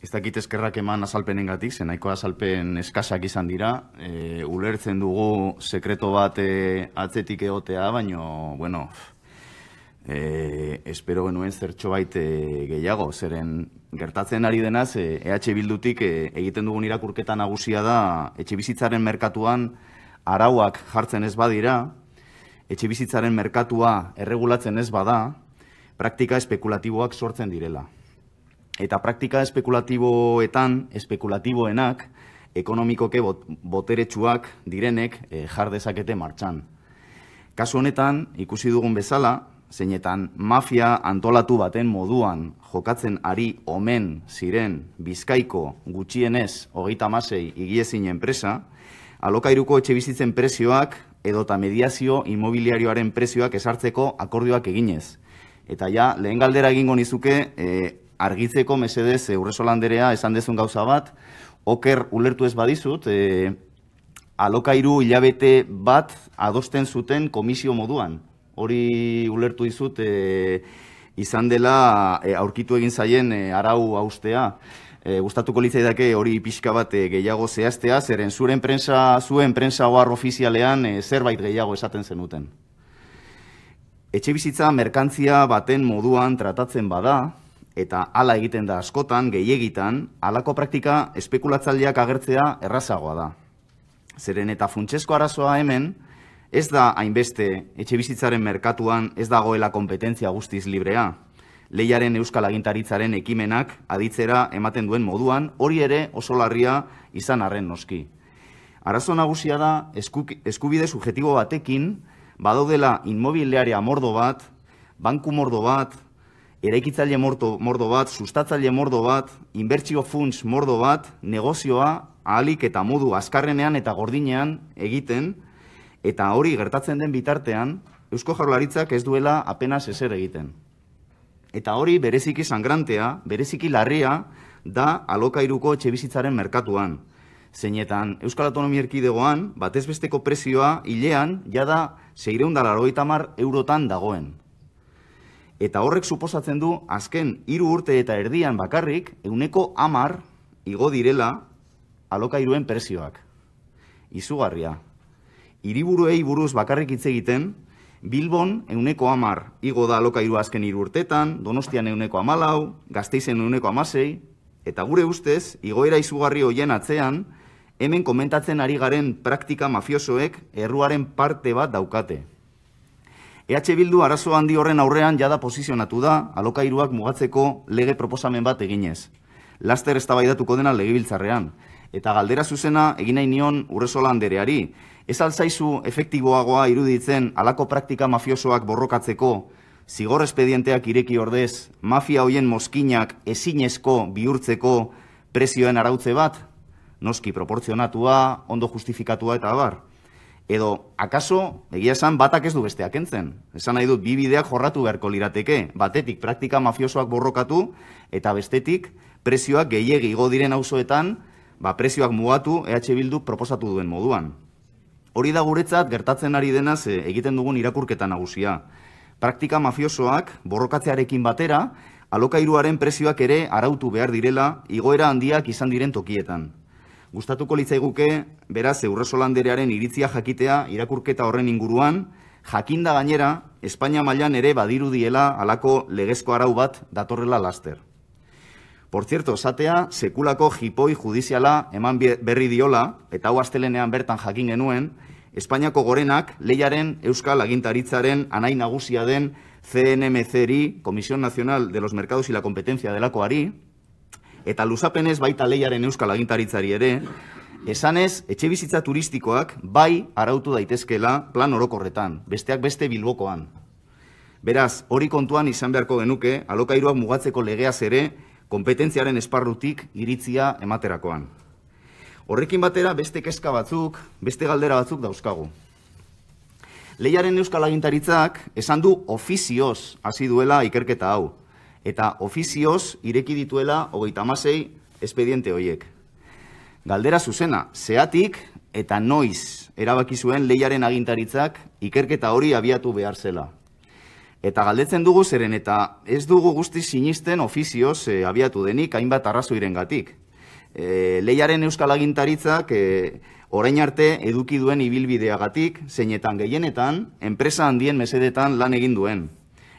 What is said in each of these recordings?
Ez dakit eskerrak eman azalpenen gatik, zen nahiko azalpen eskazak izan dira, e, ulertzen dugu sekreto bat e, atzetik egotea, baina, bueno, e, espero genuen zertxo baita gehiago, zeren gertatzen ari denaz, EH Bildutik egiten dugun irakurketa nagusia da, etxe merkatuan arauak jartzen ez badira, etxe bizitzaren merkatua erregulatzen ez bada, praktika espekulatiboak sortzen direla. Eta praktika espekulatiboetan, espekulatiboenak, ekonomikoke bot, boteretsuak direnek e, jar dezakete martxan. Kasu honetan, ikusi dugun bezala, zeinetan mafia antolatu baten moduan jokatzen ari omen ziren bizkaiko gutxienez hogeita masei igiezin enpresa, alokairuko etxe bizitzen presioak edota mediazio imobiliarioaren prezioak esartzeko akordioak eginez. Eta ja, lehen galdera egingo nizuke, eh, argitzeko mesedez e, esan dezun gauza bat, oker ulertu ez badizut, e, alokairu hilabete bat adosten zuten komisio moduan. Hori ulertu dizut e, izan dela aurkitu egin zaien e, arau austea. E, gustatuko litzai hori pixka bat gehiago zehaztea, zeren zuren prensa, zuen prensa oar ofizialean zerbait gehiago esaten zenuten. Etxe bizitza merkantzia baten moduan tratatzen bada, eta hala egiten da askotan, gehiegitan, halako praktika espekulatzaileak agertzea errazagoa da. Zeren eta funtsesko arazoa hemen, ez da hainbeste etxe bizitzaren merkatuan ez dagoela kompetentzia guztiz librea. Leiaren Euskal Agintaritzaren ekimenak aditzera ematen duen moduan hori ere oso larria izan arren noski. Arazo nagusia da eskubide subjetibo batekin badaudela inmobiliaria mordo bat, banku mordo bat, eraikitzaile mordo, bat, sustatzaile mordo bat, inbertsio funts mordo bat, negozioa ahalik eta modu azkarrenean eta gordinean egiten, eta hori gertatzen den bitartean, Eusko Jaurlaritzak ez duela apenas eser egiten. Eta hori bereziki sangrantea, bereziki larria, da alokairuko etxe bizitzaren merkatuan. Zeinetan, Euskal autonomia Erkidegoan, batezbesteko prezioa hilean, jada, zeireundar aroita mar eurotan dagoen. Eta horrek suposatzen du, azken hiru urte eta erdian bakarrik, euneko amar igo direla alokairuen presioak. Izugarria. Hiriburuei buruz bakarrik hitz egiten, Bilbon euneko amar igo da alokairu azken hiru urtetan, Donostian euneko amalau, Gazteizen euneko amasei, eta gure ustez, igoera izugarri hoien atzean, hemen komentatzen ari garen praktika mafiosoek erruaren parte bat daukate. EH Bildu arazo handi horren aurrean jada posizionatu da alokairuak mugatzeko lege proposamen bat eginez. Laster eztabaidatuko dena legebiltzarrean eta galdera zuzena egin nahi nion Urresola andereari, ez alzaizu efektiboagoa iruditzen alako praktika mafiosoak borrokatzeko zigor espedienteak ireki ordez, mafia hoien mozkinak ezinezko bihurtzeko prezioen arautze bat, noski proportzionatua, ondo justifikatua eta abar. Edo, akaso, egia esan, batak ez du besteak entzen. Esan nahi dut, bi bideak jorratu beharko lirateke. Batetik, praktika mafiosoak borrokatu, eta bestetik, prezioak gehiegi igo diren auzoetan, ba, prezioak mugatu EH Bildu proposatu duen moduan. Hori da guretzat gertatzen ari denaz e, egiten dugun irakurketa nagusia. Praktika mafiosoak borrokatzearekin batera, alokairuaren prezioak ere arautu behar direla igoera handiak izan diren tokietan. Gustatuko litzaiguke, beraz, Eurreso iritzia jakitea irakurketa horren inguruan, jakinda gainera, Espainia mailan ere badiru diela alako legezko arau bat datorrela laster. Por cierto, satea, sekulako jipoi judiziala eman berri diola, eta hau astelenean bertan jakin genuen, Espainiako gorenak leiaren Euskal Agintaritzaren anai nagusia den CNMC-ri, Comisión Nacional de los Mercados y la Competencia delakoari, eta luzapenez baita leiaren euskal agintaritzari ere, esanez etxe bizitza turistikoak bai arautu daitezkela plan orokorretan, besteak beste bilbokoan. Beraz, hori kontuan izan beharko genuke, alokairuak mugatzeko legeaz ere, kompetentziaren esparrutik iritzia ematerakoan. Horrekin batera beste kezka batzuk, beste galdera batzuk dauzkagu. Leiaren euskal agintaritzak esan du ofizioz hasi duela ikerketa hau eta ofizioz ireki dituela hogeita espediente horiek. Galdera zuzena, zeatik eta noiz erabaki zuen leiaren agintaritzak ikerketa hori abiatu behar zela. Eta galdetzen dugu zeren eta ez dugu guzti sinisten ofizioz e, abiatu denik hainbat arrazoirengatik. E, eh, leiaren euskal agintaritzak e, orain arte eduki duen ibilbideagatik, zeinetan gehienetan, enpresa handien mesedetan lan egin duen.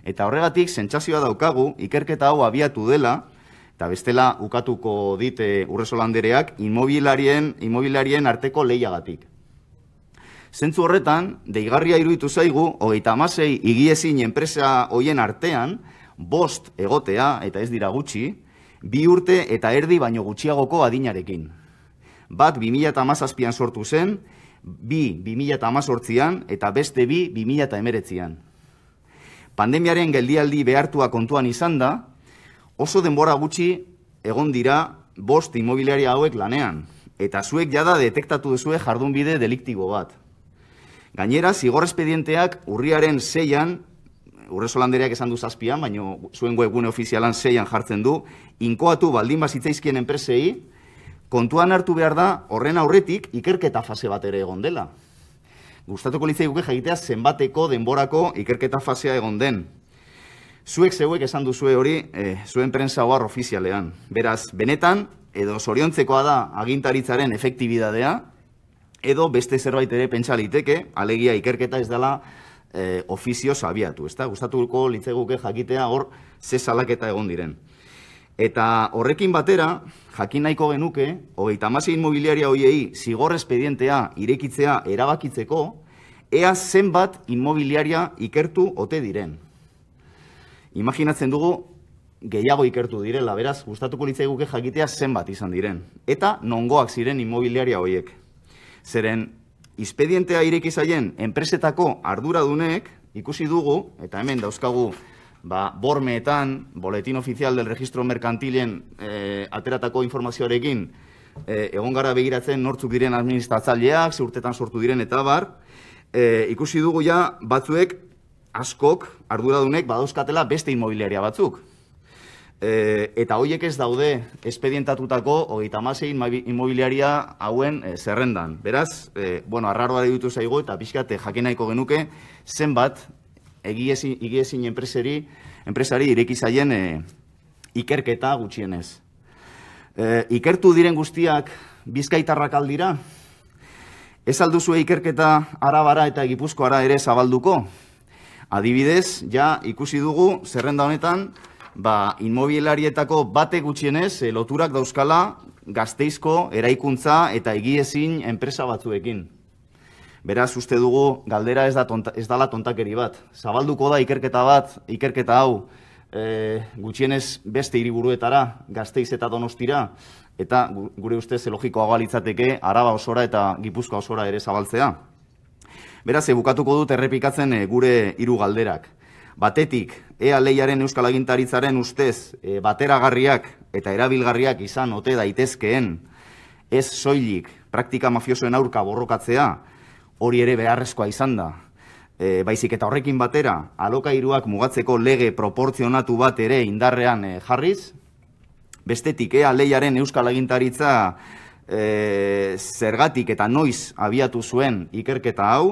Eta horregatik, sentsazioa daukagu, ikerketa hau abiatu dela, eta bestela ukatuko dite eh, urresolandereak, inmobilarien, inmobilarien arteko lehiagatik. Zentzu horretan, deigarria iruditu zaigu, hogeita amasei igiezin enpresa hoien artean, bost egotea, eta ez dira gutxi, bi urte eta erdi baino gutxiagoko adinarekin. Bat, 2000 amazazpian sortu zen, bi, 2000 amazortzian, eta beste bi, 2000 emeretzian pandemiaren geldialdi behartua kontuan izan da, oso denbora gutxi egon dira bost imobiliaria hauek lanean, eta zuek jada detektatu duzue jardunbide deliktigo bat. Gainera, zigor espedienteak urriaren zeian, urre solandereak esan du zazpian, baina zuen webgune ofizialan zeian jartzen du, inkoatu baldin bazitzaizkien enpresei, kontuan hartu behar da horren aurretik ikerketa fase bat ere egon dela gustatuko litzeguke guke jakitea zenbateko denborako ikerketa fasea egon den. Zuek zeuek esan duzue hori, e, zuen prensa oar ofizialean. Beraz, benetan, edo zoriontzekoa da agintaritzaren efektibidadea, edo beste zerbait ere pentsaliteke, alegia ikerketa ez dela e, ofizio zabiatu. Ez da, gustatuko litzeguke jakitea hor ze egon diren. Eta horrekin batera, jakin nahiko genuke, hogeita amasi inmobiliaria hoiei zigor espedientea irekitzea erabakitzeko, ea zenbat inmobiliaria ikertu ote diren. Imaginatzen dugu, gehiago ikertu direla, beraz, gustatuko litzaiguke jakitea zenbat izan diren. Eta nongoak ziren inmobiliaria hoiek. Zeren, izpedientea irekizaien enpresetako arduradunek, ikusi dugu, eta hemen dauzkagu, ba, bormeetan, boletin ofizial del registro merkantilen e, ateratako informazioarekin, e, egon gara begiratzen nortzuk diren administratzaileak, ziurtetan sortu diren eta bar, eh, ikusi dugu ja batzuek askok, arduradunek, badauzkatela beste inmobiliaria batzuk. eta hoiek ez daude espedientatutako hogeita amasein inmobiliaria hauen zerrendan. Beraz, e, bueno, arraroa ditu zaigu eta pixkate jakinaiko genuke zenbat egiezin enpresari, enpresari irekizaien e, eh, ikerketa gutxienez. E, ikertu diren guztiak bizkaitarrak aldira, ez alduzue ikerketa arabara eta gipuzkoara ere zabalduko. Adibidez, ja ikusi dugu zerrenda honetan, ba, inmobilarietako bate gutxienez eh, loturak dauzkala gazteizko eraikuntza eta egiezin enpresa batzuekin. Beraz, uste dugu, galdera ez, da ez dala tontakeri bat. Zabalduko da ikerketa bat, ikerketa hau, e, gutxienez beste hiriburuetara, gazteiz eta donostira, eta gure ustez logikoa galitzateke araba osora eta gipuzkoa osora ere zabaltzea. Beraz, ebukatuko dut errepikatzen eh, gure hiru galderak. Batetik, ea lehiaren euskal agintaritzaren ustez e, bateragarriak eta erabilgarriak izan ote daitezkeen, ez soilik praktika mafiosoen aurka borrokatzea, hori ere beharrezkoa izan da. E, baizik eta horrekin batera, alokairuak mugatzeko lege proportzionatu bat ere indarrean e, jarriz, bestetik ea lehiaren euskal agintaritza e, zergatik eta noiz abiatu zuen ikerketa hau,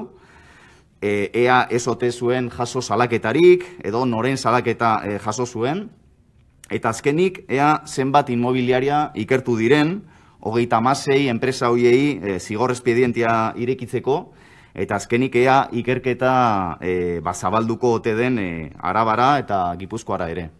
e, ea ezote zuen jaso salaketarik, edo noren salaketa e, jaso zuen, eta azkenik ea zenbat inmobiliaria ikertu diren, hogeita masei enpresa hoiei e, zigorrezpedientia irekitzeko, eta azkenik ea ikerketa e, ba, zabalduko ote den e, arabara eta gipuzkoara ere.